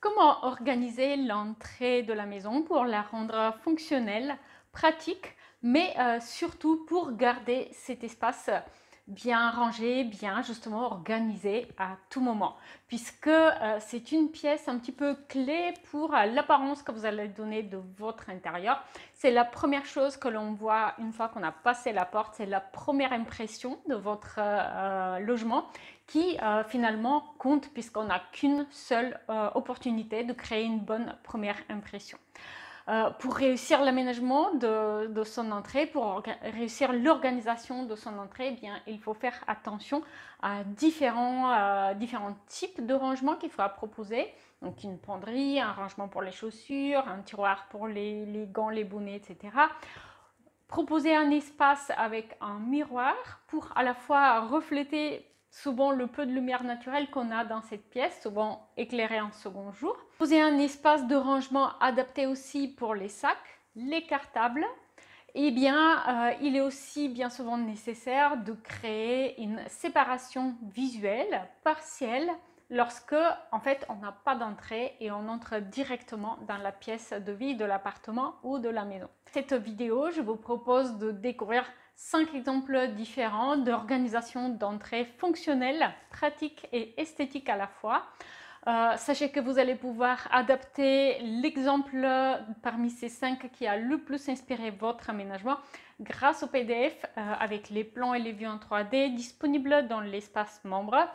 Comment organiser l'entrée de la maison pour la rendre fonctionnelle, pratique, mais euh, surtout pour garder cet espace bien rangé, bien justement organisé à tout moment, puisque euh, c'est une pièce un petit peu clé pour euh, l'apparence que vous allez donner de votre intérieur. C'est la première chose que l'on voit une fois qu'on a passé la porte, c'est la première impression de votre euh, logement qui finalement compte puisqu'on n'a qu'une seule opportunité de créer une bonne première impression. Euh, pour réussir l'aménagement de, son entrée, pour réussir l'organisation de son entrée, eh bien, il faut faire attention à différents, euh, différents types de rangements qu'il faudra proposer. Donc une penderie, un rangement pour les chaussures, un tiroir pour les, les gants, les bonnets, etc proposer un espace avec un miroir pour à la fois refléter souvent le peu de lumière naturelle qu'on a dans cette pièce, souvent éclairée en second jour. avez un espace de rangement adapté aussi pour les sacs, les cartables. eh bien, euh, il est aussi bien souvent nécessaire de créer une séparation visuelle partielle lorsque, en fait, on n'a pas d'entrée et on entre directement dans la pièce de vie de l'appartement ou de la maison. Cette vidéo, je vous propose de découvrir cinq exemples différents d'organisation d'entrée fonctionnelle, pratique et esthétique à la fois. Euh, sachez que vous allez pouvoir adapter l'exemple parmi ces cinq qui a le plus inspiré votre aménagement grâce au PDF euh, avec les plans et les vues en 3D disponibles dans l'espace membre.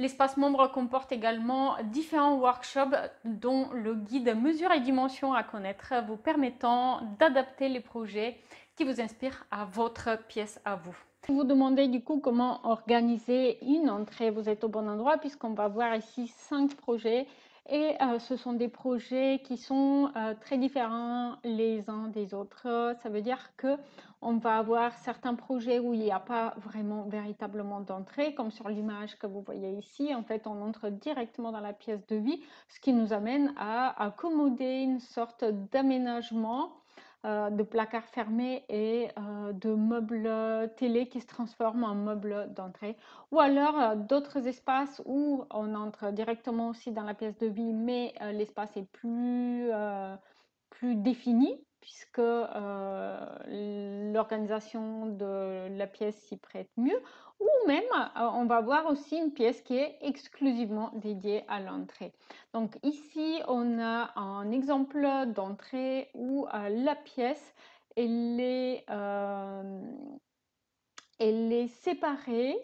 L'espace membre comporte également différents workshops dont le guide Mesures et dimensions à connaître vous permettant d'adapter les projets qui vous inspirent à votre pièce à vous. Vous vous demandez du coup comment organiser une entrée, vous êtes au bon endroit puisqu'on va voir ici cinq projets et euh, ce sont des projets qui sont euh, très différents les uns des autres. Ça veut dire que on va avoir certains projets où il n'y a pas vraiment véritablement d'entrée, comme sur l'image que vous voyez ici. En fait, on entre directement dans la pièce de vie, ce qui nous amène à accommoder une sorte d'aménagement euh, de placards fermés et euh, de meubles euh, télé qui se transforment en meubles d'entrée. Ou alors d'autres espaces où on entre directement aussi dans la pièce de vie, mais l'espace est plus, plus défini puisque l'organisation de la pièce s'y prête mieux, ou même euh, on va voir aussi une pièce qui est exclusivement dédiée à l'entrée. Donc ici, on a un exemple d'entrée où euh, la pièce, elle euh, elle est séparée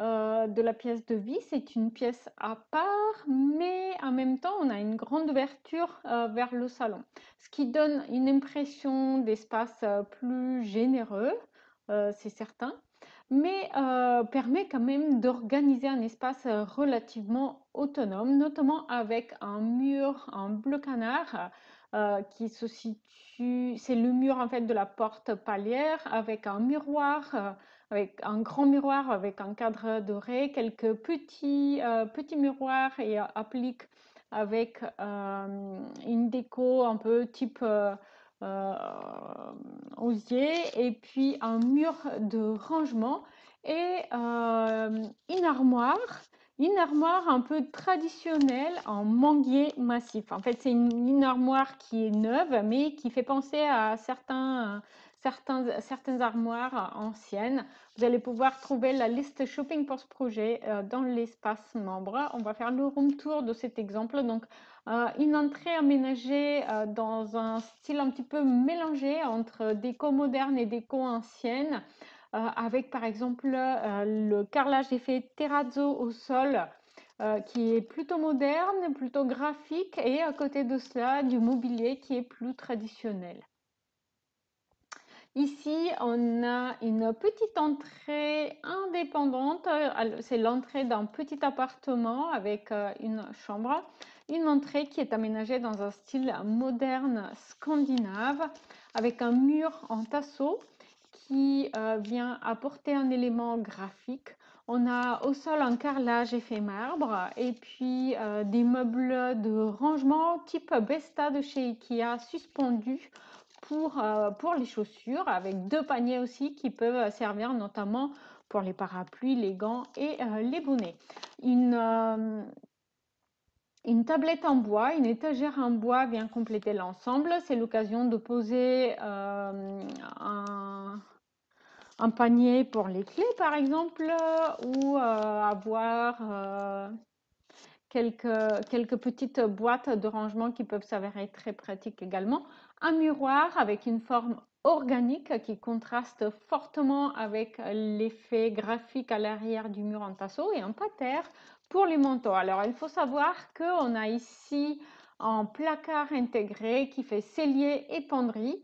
euh, de la pièce de vie. C'est une pièce à part, mais en même temps, on a une grande ouverture euh, vers le salon, ce qui donne une impression d'espace euh, plus généreux, c'est certain, mais permet quand même d'organiser un espace relativement autonome, notamment avec un mur en bleu canard. qui se situe, c'est le mur en fait de la porte palière avec un miroir avec un grand miroir avec un cadre doré, quelques petits, euh, petits miroirs et euh, appliques avec euh, une déco un peu type osier et puis un mur de rangement et une armoire une armoire un peu traditionnelle en manguier massif. En fait, c'est une, armoire qui est neuve, mais qui fait penser à certains, certains, certaines armoires anciennes. Vous allez pouvoir trouver la liste shopping pour ce projet euh, dans l'espace membre. On va faire le room tour de cet exemple. Donc, euh, une entrée aménagée euh, dans un style un petit peu mélangé entre déco moderne et déco ancienne. Euh, avec par exemple euh, le carrelage effet terrazzo au sol euh, qui est plutôt moderne, plutôt graphique et à côté de cela du mobilier qui est plus traditionnel. Ici, on a une petite entrée indépendante. C'est l'entrée d'un petit appartement avec une chambre. Une entrée qui est aménagée dans un style moderne scandinave avec un mur en tasseau qui euh, vient apporter un élément graphique. On a au sol un carrelage effet marbre et puis euh, des meubles de rangement type Besta de chez Ikea suspendus pour, euh, pour les chaussures avec deux paniers aussi qui peuvent servir notamment pour les parapluies, les gants et les bonnets. Une, une tablette en bois, une étagère en bois vient compléter l'ensemble. C'est l'occasion de poser euh, un, panier pour les clés, par exemple, ou euh, avoir euh, quelques, quelques petites boîtes de rangement qui peuvent s'avérer très pratiques également. Un miroir avec une forme organique qui contraste fortement avec l'effet graphique à l'arrière du mur en tasseau et en terre pour les manteaux. Alors il faut savoir qu'on a ici un placard intégré qui fait cellier et penderie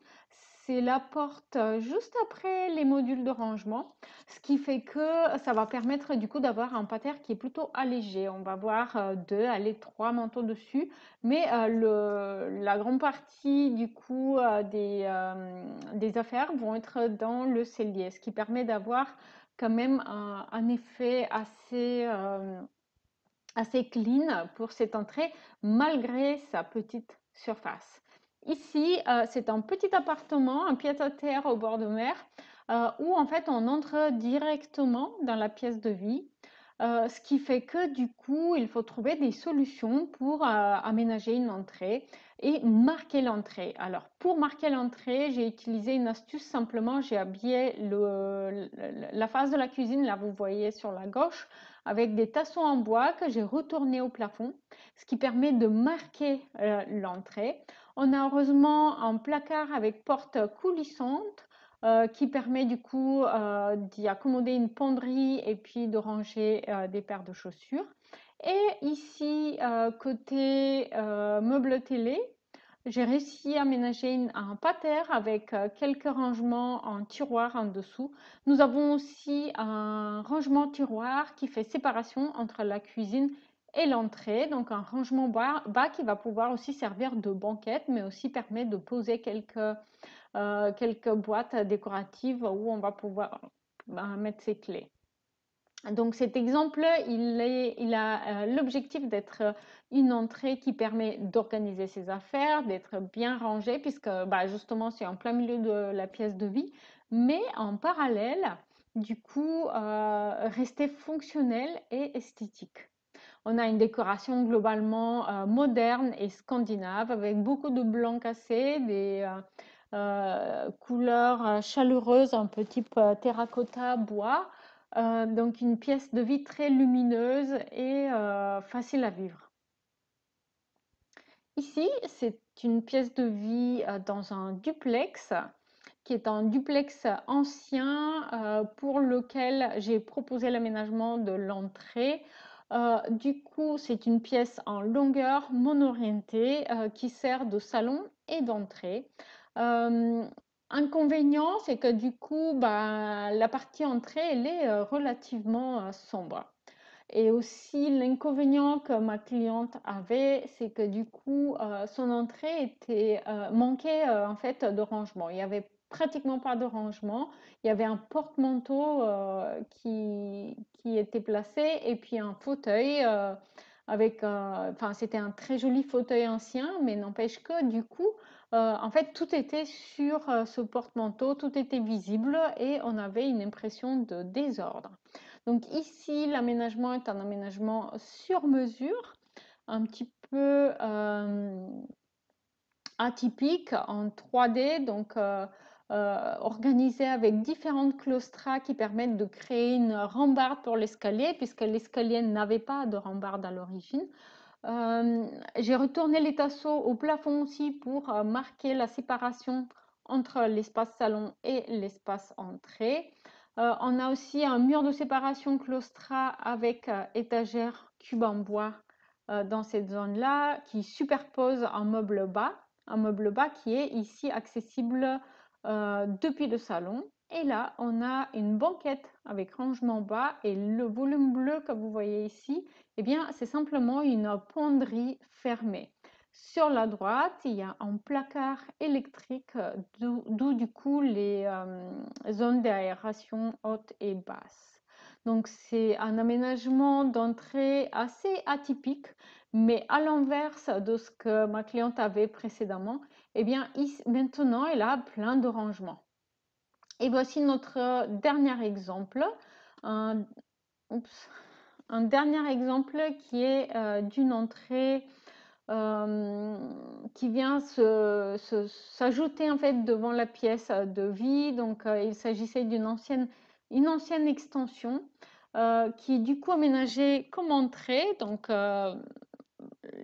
c'est la porte juste après les modules de rangement, ce qui fait que ça va permettre du coup d'avoir un pater qui est plutôt allégé. On va voir deux, allez, trois manteaux dessus, mais la grande partie du coup des, affaires vont être dans le cellier, ce qui permet d'avoir quand même un, un effet assez assez clean pour cette entrée malgré sa petite surface. Ici, euh, c'est un petit appartement, un pied-à-terre au bord de mer, euh, où en fait on entre directement dans la pièce de vie, euh, ce qui fait que du coup, il faut trouver des solutions pour aménager une entrée et marquer l'entrée. Alors, pour marquer l'entrée, j'ai utilisé une astuce simplement, j'ai habillé la face de la cuisine, là vous voyez sur la gauche, avec des tassons en bois que j'ai retournés au plafond, ce qui permet de marquer l'entrée. On a heureusement un placard avec porte coulissante euh, qui permet du coup euh, d'y accommoder une penderie et puis de ranger euh, des paires de chaussures. Et ici, côté meuble télé, j'ai réussi à aménager un pater avec quelques rangements en tiroir en dessous. Nous avons aussi un rangement tiroir qui fait séparation entre la cuisine et l'entrée, donc un rangement bas, qui va pouvoir aussi servir de banquette, mais aussi permet de poser euh, quelques, boîtes décoratives où on va pouvoir ben, mettre ses clés. Donc cet exemple, il, il a euh, l'objectif d'être une entrée qui permet d'organiser ses affaires, d'être bien rangée, puisque bah, justement c'est en plein milieu de la pièce de vie, mais en parallèle, du coup, euh, rester fonctionnel et esthétique. On a une décoration globalement euh, moderne et scandinave avec beaucoup de blanc cassé, des euh, euh, couleurs chaleureuses un peu type terracotta, bois. donc une pièce de vie très lumineuse et facile à vivre. Ici, c'est une pièce de vie dans un duplex qui est un duplex ancien pour lequel j'ai proposé l'aménagement de l'entrée euh, du coup, c'est une pièce en longueur monorientée euh, qui sert de salon et d'entrée. Euh, inconvénient, c'est que du coup, bah, la partie entrée, elle est relativement sombre. Et aussi, l'inconvénient que ma cliente avait, c'est que du coup, son entrée était, manquait en fait de rangement. Il n'y avait pratiquement pas de rangement. Il y avait un porte-manteau euh, qui, qui, était placé et puis un fauteuil euh, avec, euh, enfin c'était un très joli fauteuil ancien, mais n'empêche que du coup, en fait tout était sur ce porte-manteau, tout était visible et on avait une impression de désordre. Donc ici, l'aménagement est un aménagement sur mesure, un petit peu atypique en 3D, donc euh, organisé avec différentes claustras qui permettent de créer une rambarde pour l'escalier, puisque l'escalier n'avait pas de rambarde à l'origine. Euh, j'ai retourné les tasseaux au plafond aussi pour euh, marquer la séparation entre l'espace salon et l'espace entrée. on a aussi un mur de séparation claustra avec étagère cube en bois dans cette zone-là qui superpose un meuble bas, un meuble bas qui est ici accessible euh, depuis le salon. Et là, on a une banquette avec rangement bas et le volume bleu que vous voyez ici, et eh bien, c'est simplement une penderie fermée. Sur la droite, il y a un placard électrique, euh, d'où du coup les euh, zones d'aération haute et basse. Donc c'est un aménagement d'entrée assez atypique, mais à l'inverse de ce que ma cliente avait précédemment, eh bien, maintenant, elle a plein de rangements. Et voici notre euh, dernier exemple. Un, dernier exemple qui est euh, d'une entrée euh, qui vient s'ajouter en fait devant la pièce de vie. Donc, il s'agissait d'une ancienne, une ancienne extension qui est du coup aménagée comme entrée. Donc,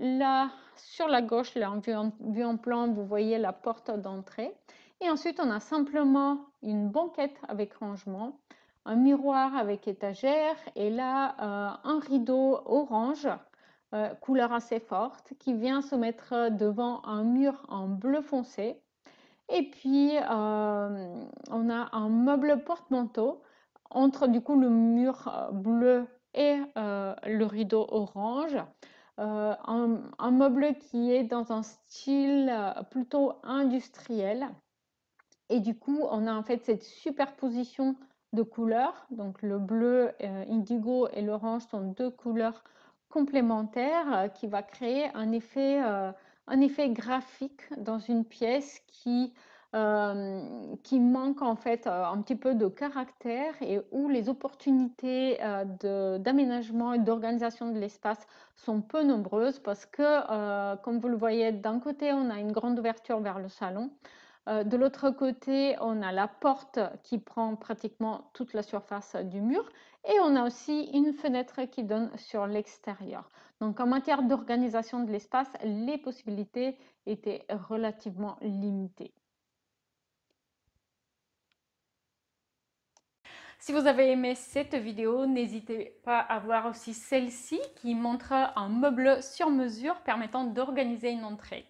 là, sur la gauche, là, en vue, en plan, vous voyez la porte d'entrée. Et ensuite, on a simplement une banquette avec rangement, un miroir avec étagère et là, euh, un rideau orange, euh, couleur assez forte, qui vient se mettre devant un mur en bleu foncé. Et puis, euh, on a un meuble porte-manteau entre du coup le mur bleu et le rideau orange. Euh, un, meuble qui est dans un style euh, plutôt industriel. Et du coup, on a en fait cette superposition de couleurs. Donc le bleu euh, indigo et l'orange sont deux couleurs complémentaires qui va créer un effet graphique dans une pièce qui euh, qui manque en fait euh, un petit peu de caractère et où les opportunités euh, d'aménagement et d'organisation de l'espace sont peu nombreuses parce que, comme vous le voyez, d'un côté, on a une grande ouverture vers le salon. De l'autre côté, on a la porte qui prend pratiquement toute la surface du mur et on a aussi une fenêtre qui donne sur l'extérieur. Donc en matière d'organisation de l'espace, les possibilités étaient relativement limitées. Si vous avez aimé cette vidéo, n'hésitez pas à voir aussi celle-ci qui montre un meuble sur mesure permettant d'organiser une entrée.